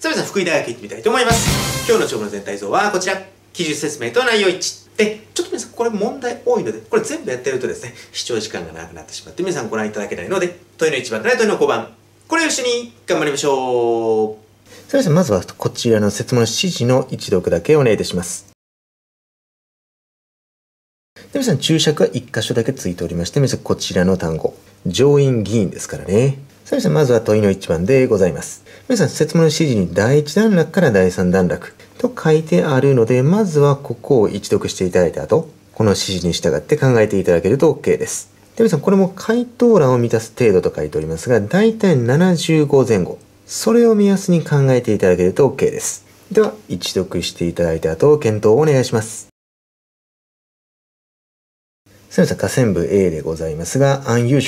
それでは福井大学行ってみたいと思います。今日の勝負の全体像はこちら。記述説明と内容一致。で、ちょっと皆さん、これ問題多いので、これ全部やってるとですね、視聴時間が長くなってしまって、皆さんご覧いただけないので、問いの1番から問いの5番。これを一緒に頑張りましょう。それではまずはこちらの説明の指示の一読だけお願いいたします。で皆さん注釈は1箇所だけついておりまして皆さんこちらの単語上院議員ですからねそしてまずは問いの一番でございます。皆さん、説明の指示に第1段落から第3段落と書いてあるので、まずはここを一読していただいた後、この指示に従って考えていただけると OK です。で、皆さん、これも回答欄を満たす程度と書いておりますが、だいたい75前後。それを目安に考えていただけると OK です。では、一読していただいた後、検討をお願いします。みません、下線部 A でございますが、アンユ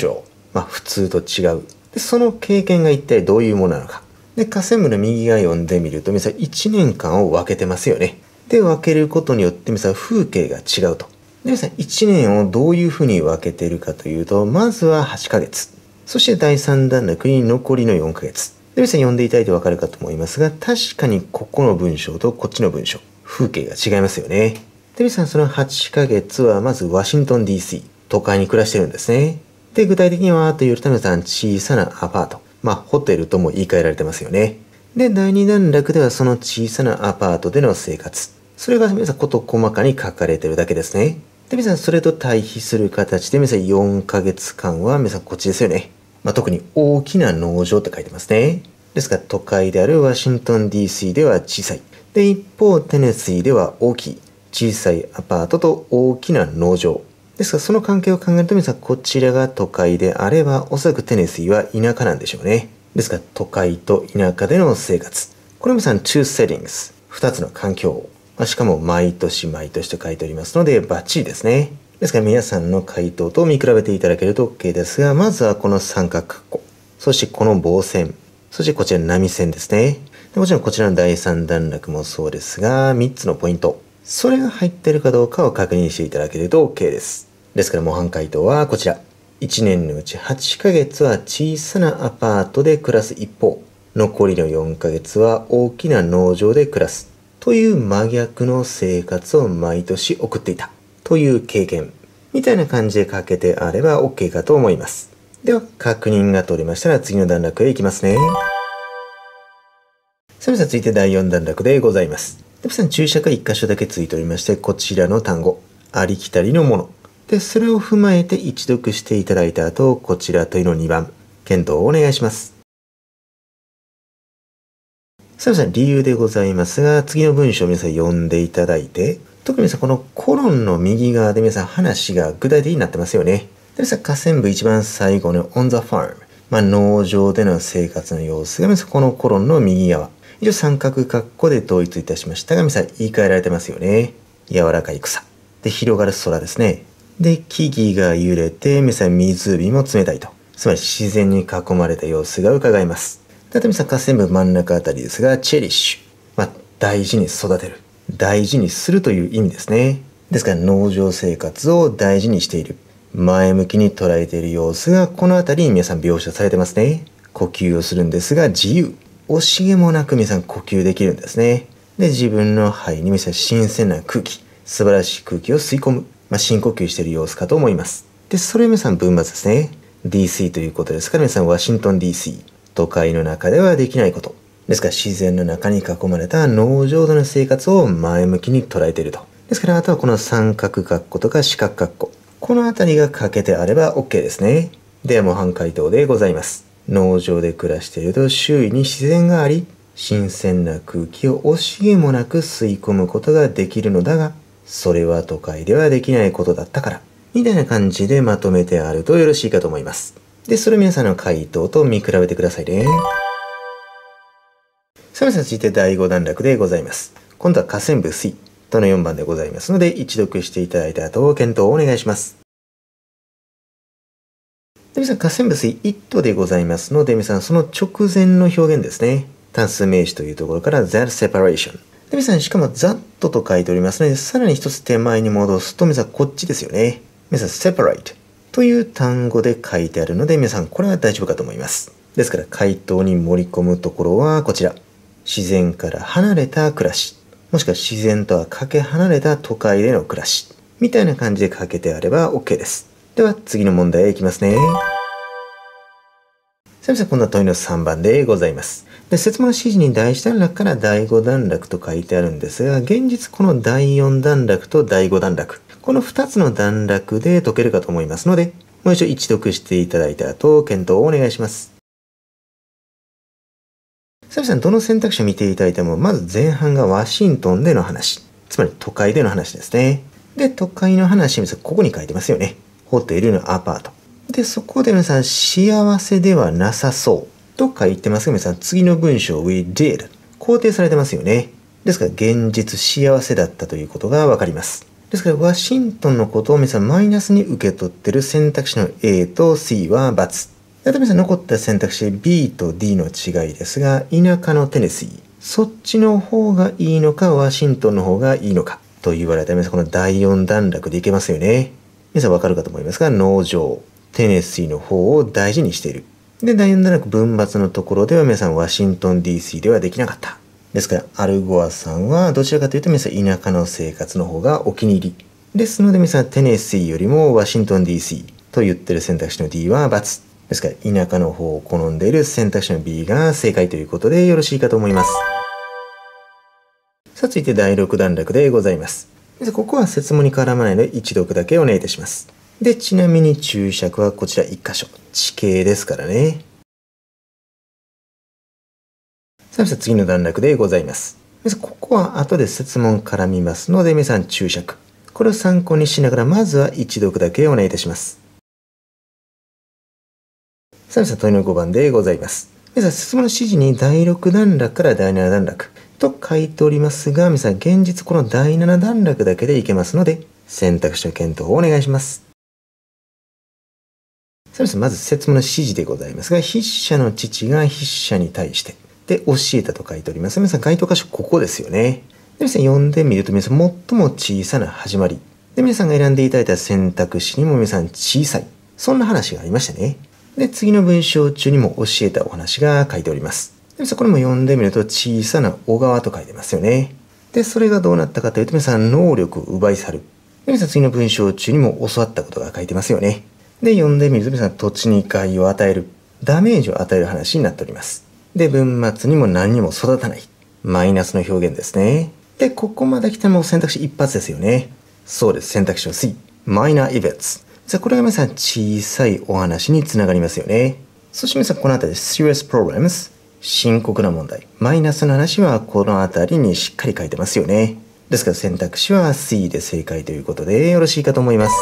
まあ、普通と違うでその経験が一体どういうものなのかで河川部の右側読んでみると皆さん1年間を分けてますよねで分けることによって皆さん風景が違うとで皆さん1年をどういうふうに分けてるかというとまずは8ヶ月そして第3弾の国残りの4ヶ月で皆さん読んでいただいて分かるかと思いますが確かにここの文章とこっちの文章風景が違いますよねで皆さんその8ヶ月はまずワシントン DC 都会に暮らしてるんですねで、具体的にはというと、皆さん小さなアパート。まあ、ホテルとも言い換えられてますよね。で、第二段落ではその小さなアパートでの生活。それが皆さん事細かに書かれてるだけですね。で、皆さんそれと対比する形で、皆さん4ヶ月間は皆さんこっちですよね。まあ、特に大きな農場って書いてますね。ですから、都会であるワシントン DC では小さい。で、一方、テネシーでは大きい。小さいアパートと大きな農場。ですからその関係を考えると皆さんこちらが都会であればおそらくテネシーは田舎なんでしょうね。ですから都会と田舎での生活。これもさん2 w o settings。2つの環境。まあ、しかも毎年毎年と書いておりますのでバッチリですね。ですから皆さんの回答と見比べていただけると OK ですが、まずはこの三角括弧。そしてこの棒線。そしてこちらの波線ですね。もちろんこちらの第三段落もそうですが、3つのポイント。それが入ってるかどうかを確認していただけると OK です。ですから模範解答はこちら。1年のうち8ヶ月は小さなアパートで暮らす一方、残りの4ヶ月は大きな農場で暮らすという真逆の生活を毎年送っていたという経験みたいな感じで書けてあれば OK かと思います。では、確認が取れましたら次の段落へ行きますね。さあ皆さん続いて第4段落でございます。皆さん注釈が1箇所だけついておりまして、こちらの単語、ありきたりのものでそれを踏まえて一読していただいた後こちら問いの2番検討をお願いしますさあ皆さん理由でございますが次の文章を皆さん読んでいただいて特に皆さんこのコロンの右側で皆さん話が具体的になってますよねで皆さん河川部一番最後の on the farm まあ、農場での生活の様子が皆さんこのコロンの右側一応三角括弧で統一いたしましたが皆さん言い換えられてますよね柔らかい草で広がる空ですねで、木々が揺れて、皆さん湖も冷たいと。つまり自然に囲まれた様子が伺えます。で、皆さん河川部真ん中あたりですが、チェリッシュ。まあ、大事に育てる。大事にするという意味ですね。ですから農場生活を大事にしている。前向きに捉えている様子がこの辺りに皆さん描写されてますね。呼吸をするんですが自由。惜しげもなく皆さん呼吸できるんですね。で、自分の肺に皆さん新鮮な空気、素晴らしい空気を吸い込む。まあ、深呼吸している様子かと思います。で、それ皆さん文末ですね。DC ということですから皆さんワシントン DC。都会の中ではできないこと。ですから自然の中に囲まれた農場での生活を前向きに捉えていると。ですからあとはこの三角括弧とか四角括弧。この辺りが欠けてあれば OK ですね。では模範解答でございます。農場で暮らしていると周囲に自然があり、新鮮な空気を惜しげもなく吸い込むことができるのだが、それは都会ではできないことだったから。みたいな感じでまとめてあるとよろしいかと思います。で、それ皆さんの回答と見比べてくださいね。さあ皆さん続いて第5段落でございます。今度は河川部水との4番でございますので、一読していただいた後、検討をお願いします。で、皆さん、河川部水1都でございますので、皆さん、その直前の表現ですね。単数名詞というところから、that separation で、皆さん、しかも、ざっとと書いておりますので、さらに一つ手前に戻すと、皆さん、こっちですよね。皆さん、separate という単語で書いてあるので、皆さん、これは大丈夫かと思います。ですから、回答に盛り込むところは、こちら。自然から離れた暮らし。もしくは自然とはかけ離れた都会での暮らし。みたいな感じで書けてあれば OK です。では、次の問題へ行きますね。さあ皆さん、こんな問いの3番でございます。説明指示に第1段落から第5段落と書いてあるんですが、現実この第4段落と第5段落、この2つの段落で解けるかと思いますので、もう一度一読していただいた後、検討をお願いします。サビさん、どの選択肢を見ていただいても、まず前半がワシントンでの話。つまり都会での話ですね。で、都会の話、皆さん、ここに書いてますよね。ホテルのアパート。で、そこで皆さん、幸せではなさそう。と書いてますが、皆さん、次の文章、we did 肯定されてますよね。ですから、現実、幸せだったということがわかります。ですから、ワシントンのことを皆さん、マイナスに受け取ってる選択肢の A と C は×。あと皆さん、残った選択肢 B と D の違いですが、田舎のテネシー。そっちの方がいいのか、ワシントンの方がいいのか。と言われた皆さん、この第4段落でいけますよね。皆さんわかるかと思いますが、農場。テネシーの方を大事にしている。で、第4段落分末のところでは皆さんワシントン DC ではできなかった。ですから、アルゴアさんはどちらかというと皆さん田舎の生活の方がお気に入り。ですので皆さんテネシーよりもワシントン DC と言ってる選択肢の D は×。ですから、田舎の方を好んでいる選択肢の B が正解ということでよろしいかと思います。さあ、続いて第6段落でございます。ここは説問に絡まないので一読だけお願いいたします。で、ちなみに注釈はこちら1箇所。地形ですからね。さあ、次の段落でございます。皆さん、ここは後で質問から見ますので、皆さん注釈。これを参考にしながら、まずは一読だけお願いいたします。さあ、皆さん、問いの5番でございます。皆さん、質問の指示に第6段落から第7段落と書いておりますが、皆さん、現実この第7段落だけでいけますので、選択肢の検討をお願いします。そですまず説明の指示でございますが、筆者の父が筆者に対して、で、教えたと書いております。皆さん、該当箇所ここですよね。で、皆さん読んでみると、皆さん、最も小さな始まり。で、皆さんが選んでいただいた選択肢にも皆さん小さい。そんな話がありましたね。で、次の文章中にも教えたお話が書いております。で、皆さん、これも読んでみると、小さな小川と書いてますよね。で、それがどうなったかというと、皆さん、能力を奪い去る。で、皆さん、次の文章中にも教わったことが書いてますよね。で、呼んで水皆さん土地に害を与える、ダメージを与える話になっております。で、文末にも何にも育たない。マイナスの表現ですね。で、ここまで来ても選択肢一発ですよね。そうです、選択肢の C。マイナーイベント。さあ、これが皆さん小さいお話につながりますよね。そして皆さん、この辺りで serious problems。深刻な問題。マイナスの話はこの辺りにしっかり書いてますよね。ですから選択肢は C で正解ということでよろしいかと思います。